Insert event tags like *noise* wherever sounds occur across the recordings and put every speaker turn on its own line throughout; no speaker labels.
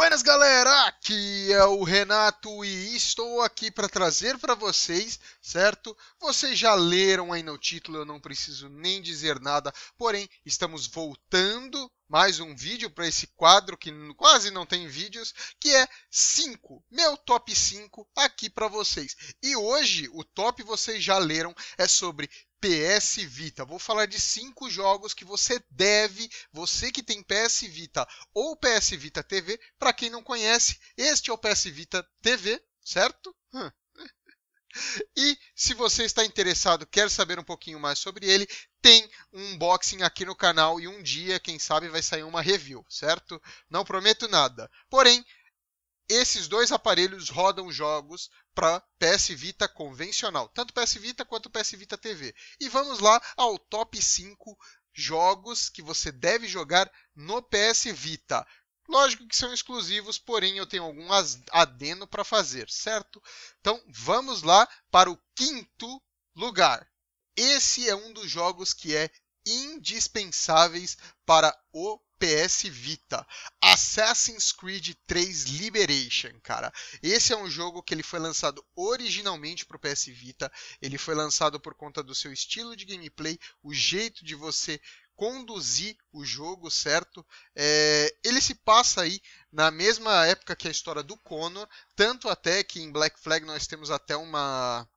Buenas galera, aqui é o Renato e estou aqui para trazer para vocês, certo? Vocês já leram aí no título, eu não preciso nem dizer nada, porém estamos voltando mais um vídeo para esse quadro que quase não tem vídeos, que é 5, meu top 5 aqui para vocês. E hoje o top vocês já leram é sobre PS Vita. Vou falar de cinco jogos que você deve, você que tem PS Vita ou PS Vita TV. Para quem não conhece, este é o PS Vita TV, certo? *laughs* E se você está interessado, quer saber um pouquinho mais sobre ele, tem um unboxing aqui no canal e um dia, quem sabe, vai sair uma review, certo? Não prometo nada. Porém, esses dois aparelhos rodam jogos para PS Vita convencional, tanto PS Vita quanto PS Vita TV. E vamos lá ao top 5 jogos que você deve jogar no PS Vita. Lógico que são exclusivos, porém eu tenho algum adeno para fazer, certo? Então vamos lá para o quinto lugar. Esse é um dos jogos que é indispensáveis para o PS Vita. Assassin's Creed 3 Liberation, cara. Esse é um jogo que ele foi lançado originalmente para o PS Vita. Ele foi lançado por conta do seu estilo de gameplay, o jeito de você conduzir o jogo, certo? É, ele se passa aí na mesma época que a história do Connor, tanto até que em Black Flag nós temos até uma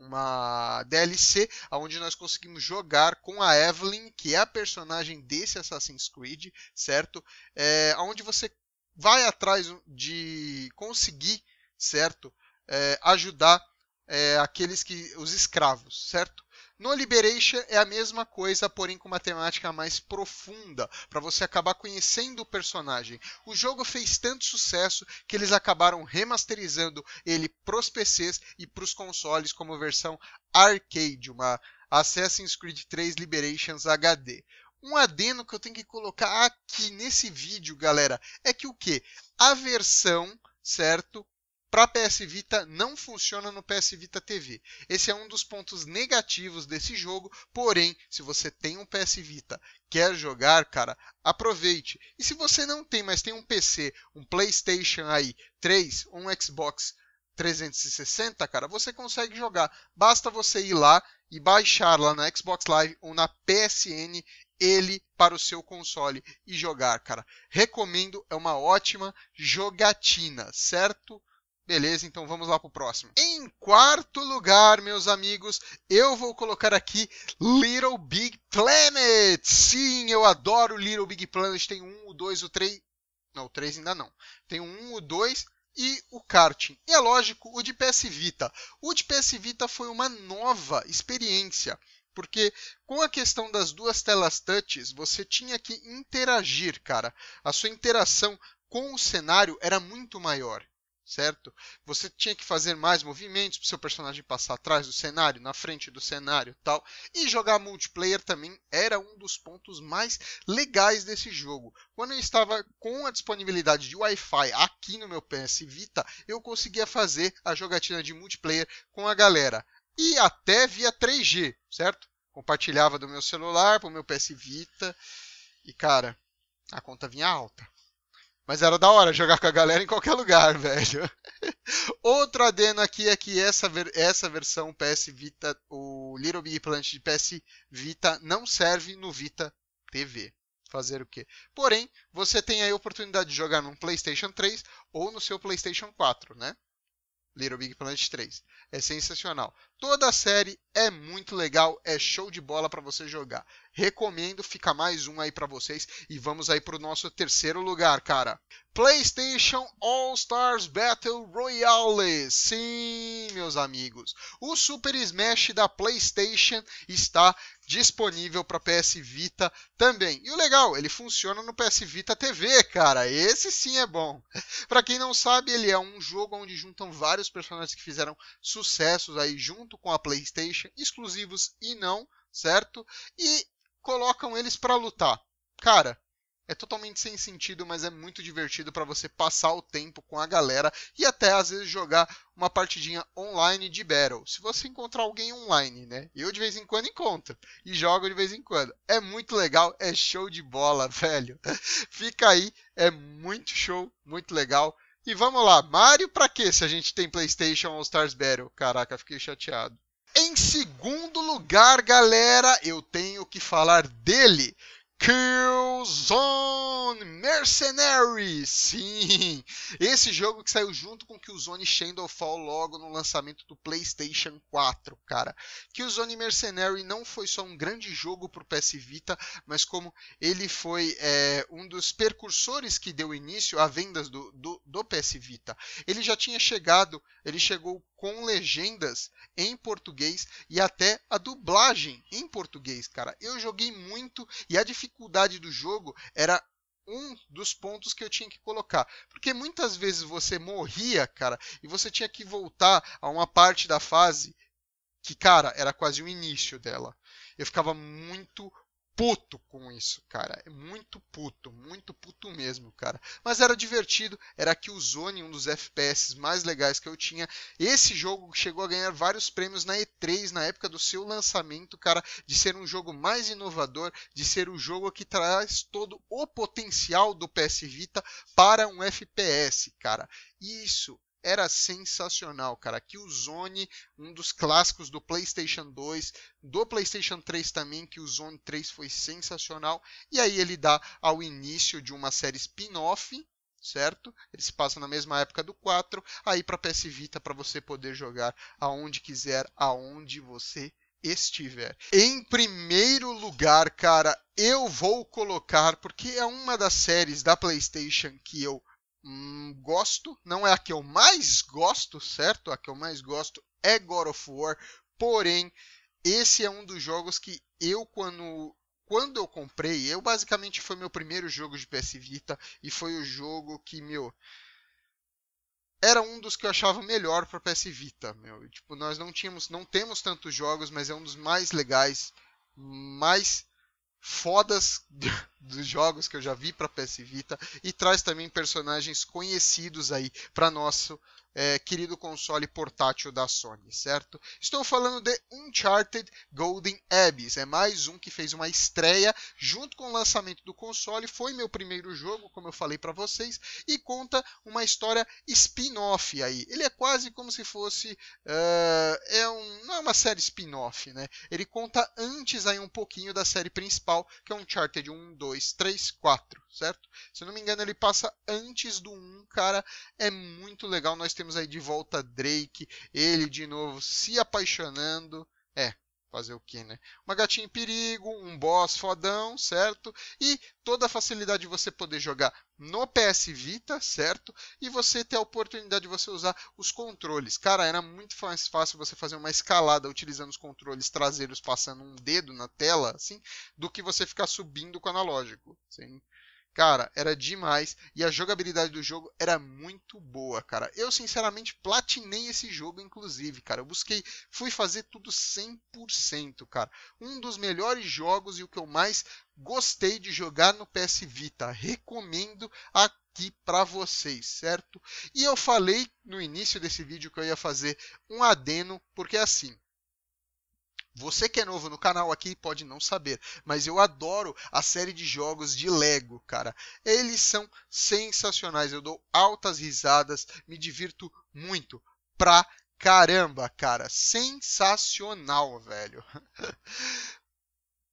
uma DLC onde nós conseguimos jogar com a Evelyn, que é a personagem desse Assassin's Creed, certo? É, onde você vai atrás de conseguir, certo? É, ajudar é, aqueles que. os escravos, certo? No Liberation é a mesma coisa, porém com uma temática mais profunda, para você acabar conhecendo o personagem. O jogo fez tanto sucesso que eles acabaram remasterizando ele pros PCs e pros consoles como versão arcade, uma Assassin's Creed 3 Liberations HD. Um adeno que eu tenho que colocar aqui nesse vídeo, galera, é que o que? A versão certo? para PS Vita não funciona no PS Vita TV. Esse é um dos pontos negativos desse jogo, porém, se você tem um PS Vita, quer jogar, cara, aproveite. E se você não tem, mas tem um PC, um PlayStation aí, 3, um Xbox 360, cara, você consegue jogar. Basta você ir lá e baixar lá na Xbox Live ou na PSN ele para o seu console e jogar, cara. Recomendo, é uma ótima jogatina, certo? Beleza, então vamos lá para o próximo. Em quarto lugar, meus amigos, eu vou colocar aqui Little Big Planet. Sim, eu adoro Little Big Planet. Tem um, o dois, o três. Não, o três ainda não. Tem um, o dois e o karting. E é lógico, o de PS Vita. O de PS Vita foi uma nova experiência, porque com a questão das duas telas touches, você tinha que interagir, cara. A sua interação com o cenário era muito maior certo? Você tinha que fazer mais movimentos para o seu personagem passar atrás do cenário, na frente do cenário, tal. E jogar multiplayer também era um dos pontos mais legais desse jogo. Quando eu estava com a disponibilidade de Wi-Fi aqui no meu PS Vita, eu conseguia fazer a jogatina de multiplayer com a galera e até via 3G, certo? Compartilhava do meu celular para o meu PS Vita e cara, a conta vinha alta. Mas era da hora jogar com a galera em qualquer lugar, *laughs* velho. Outro adeno aqui é que essa, ver essa versão PS Vita, o Little Big Planet de PS Vita, não serve no Vita TV. Fazer o quê? Porém, você tem aí a oportunidade de jogar no PlayStation 3 ou no seu PlayStation 4, né? Little Big Planet 3. É sensacional. Toda a série é muito legal, é show de bola para você jogar. Recomendo, fica mais um aí para vocês e vamos aí para o nosso terceiro lugar, cara. PlayStation All Stars Battle Royale. Sim, meus amigos, o Super Smash da PlayStation está disponível para PS Vita também. E o legal, ele funciona no PS Vita TV, cara. Esse sim é bom. *laughs* para quem não sabe, ele é um jogo onde juntam vários personagens que fizeram sucessos aí junto junto com a PlayStation, exclusivos e não, certo? E colocam eles para lutar. Cara, é totalmente sem sentido, mas é muito divertido para você passar o tempo com a galera e até às vezes jogar uma partidinha online de Battle. Se você encontrar alguém online, né? Eu de vez em quando encontro e jogo de vez em quando. É muito legal, é show de bola, *laughs* velho. Fica aí, é muito show, muito legal. E vamos lá, Mario pra quê se a gente tem PlayStation ou Stars Battle? Caraca, fiquei chateado. Em segundo lugar, galera, eu tenho que falar dele, Killzone Mercenary! Sim! Esse jogo que saiu junto com Killzone Shadowfall logo no lançamento do PlayStation 4, cara. Killzone Mercenary não foi só um grande jogo para o PS Vita, mas como ele foi é, um dos precursores que deu início a vendas do, do, do PS Vita. Ele já tinha chegado, ele chegou com legendas em português e até a dublagem em português, cara. Eu joguei muito e a dificuldade do jogo era um dos pontos que eu tinha que colocar. Porque muitas vezes você morria, cara, e você tinha que voltar a uma parte da fase que, cara, era quase o início dela. Eu ficava muito, puto com isso, cara. É Muito puto, muito puto mesmo, cara. Mas era divertido, era que o Zone, um dos FPS mais legais que eu tinha. Esse jogo chegou a ganhar vários prêmios na E3 na época do seu lançamento, cara, de ser um jogo mais inovador, de ser o um jogo que traz todo o potencial do PS Vita para um FPS, cara. Isso era sensacional, cara. Killzone, um dos clássicos do PlayStation 2, do PlayStation 3 também, que o Zone 3 foi sensacional. E aí ele dá ao início de uma série spin-off, certo? Ele se passa na mesma época do 4, aí para PS Vita para você poder jogar aonde quiser, aonde você estiver. Em primeiro lugar, cara, eu vou colocar porque é uma das séries da PlayStation que eu Hum, gosto, não é a que eu mais gosto, certo? A que eu mais gosto é God of War, porém, esse é um dos jogos que eu, quando, quando eu comprei, eu basicamente foi meu primeiro jogo de PS Vita e foi o jogo que, meu, era um dos que eu achava melhor para PS Vita, meu. Tipo, nós não tínhamos, não temos tantos jogos, mas é um dos mais legais, mais fodas *laughs* dos jogos que eu já vi para PS Vita e traz também personagens conhecidos aí para nosso é, querido console portátil da Sony, certo? Estou falando de Uncharted Golden Abyss, é mais um que fez uma estreia junto com o lançamento do console, foi meu primeiro jogo, como eu falei para vocês, e conta uma história spin-off aí. Ele é quase como se fosse uh, é um, não é uma série spin-off, né? Ele conta antes aí um pouquinho da série principal, que é Uncharted 1, 2, 3, 4, certo? Se não me engano, ele passa antes do 1, cara, é muito legal, nós temos temos aí de volta Drake, ele de novo se apaixonando. É, fazer o que, né? Uma gatinha em perigo, um boss fodão, certo? E toda a facilidade de você poder jogar no PS Vita, certo? E você ter a oportunidade de você usar os controles. Cara, era muito mais fácil você fazer uma escalada utilizando os controles traseiros passando um dedo na tela, assim, do que você ficar subindo com o analógico. Assim. Cara, era demais e a jogabilidade do jogo era muito boa, cara. Eu sinceramente platinei esse jogo inclusive, cara. Eu busquei, fui fazer tudo 100%, cara. Um dos melhores jogos e o que eu mais gostei de jogar no PS Vita. Recomendo a aqui para vocês, certo? E eu falei no início desse vídeo que eu ia fazer um adeno, porque assim, você que é novo no canal aqui pode não saber, mas eu adoro a série de jogos de Lego, cara. Eles são sensacionais, eu dou altas risadas, me divirto muito pra caramba, cara. Sensacional, velho. *laughs*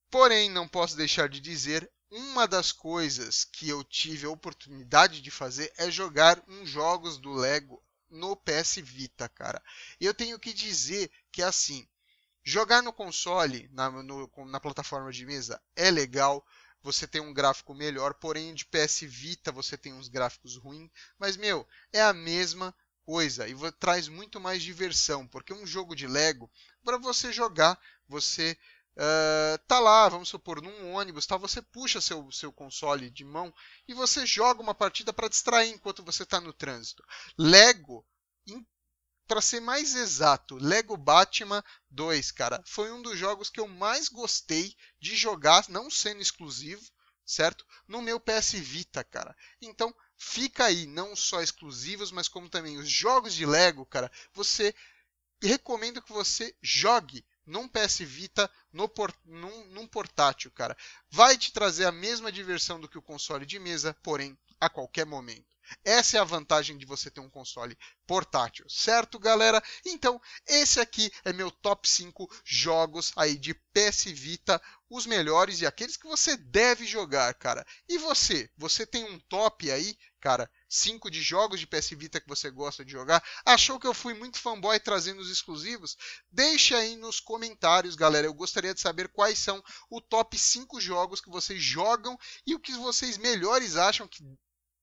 Porém, não posso deixar de dizer, uma das coisas que eu tive a oportunidade de fazer é jogar uns jogos do Lego no PS Vita, cara. Eu tenho que dizer que assim, Jogar no console, na, no, na plataforma de mesa, é legal. Você tem um gráfico melhor, porém de PS Vita você tem uns gráficos ruins. Mas, meu, é a mesma coisa e traz muito mais diversão, porque um jogo de Lego, para você jogar, você Uh, tá lá, vamos supor, num ônibus, tá? você puxa seu, seu console de mão e você joga uma partida para distrair enquanto você está no trânsito. Lego para ser mais exato, Lego Batman 2, cara, foi um dos jogos que eu mais gostei de jogar, não sendo exclusivo, certo? No meu PS Vita, cara. Então, fica aí, não só exclusivos, mas como também os jogos de Lego, cara. Você recomendo que você jogue num PS Vita, no num, num portátil, cara. Vai te trazer a mesma diversão do que o console de mesa, porém, a qualquer momento. Essa é a vantagem de você ter um console portátil, certo, galera? Então, esse aqui é meu top 5 jogos aí de PS Vita, os melhores e aqueles que você deve jogar, cara. E você? Você tem um top aí, cara? 5 de jogos de PS Vita que você gosta de jogar? Achou que eu fui muito fanboy trazendo os exclusivos? Deixe aí nos comentários, galera. Eu gostaria de saber quais são o top 5 jogos que vocês jogam e o que vocês melhores acham que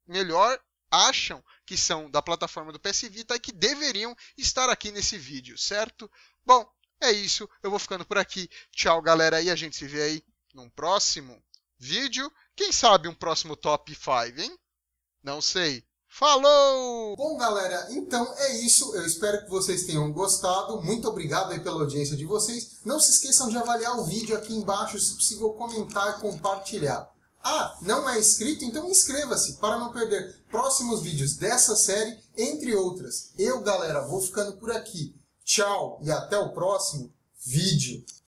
melhor acham que são da plataforma do PS Vita e que deveriam estar aqui nesse vídeo, certo? Bom, é isso. Eu vou ficando por aqui. Tchau, galera, e a gente se vê aí num próximo vídeo. Quem sabe um próximo top 5, hein? Não sei. Falou! Bom, galera, então é isso. Eu espero que vocês tenham gostado. Muito obrigado aí pela audiência de vocês. Não se esqueçam de avaliar o vídeo aqui embaixo, se possível comentar e compartilhar. Ah, não é inscrito? Então inscreva-se para não perder próximos vídeos dessa série, entre outras. Eu, galera, vou ficando por aqui. Tchau e até o próximo vídeo.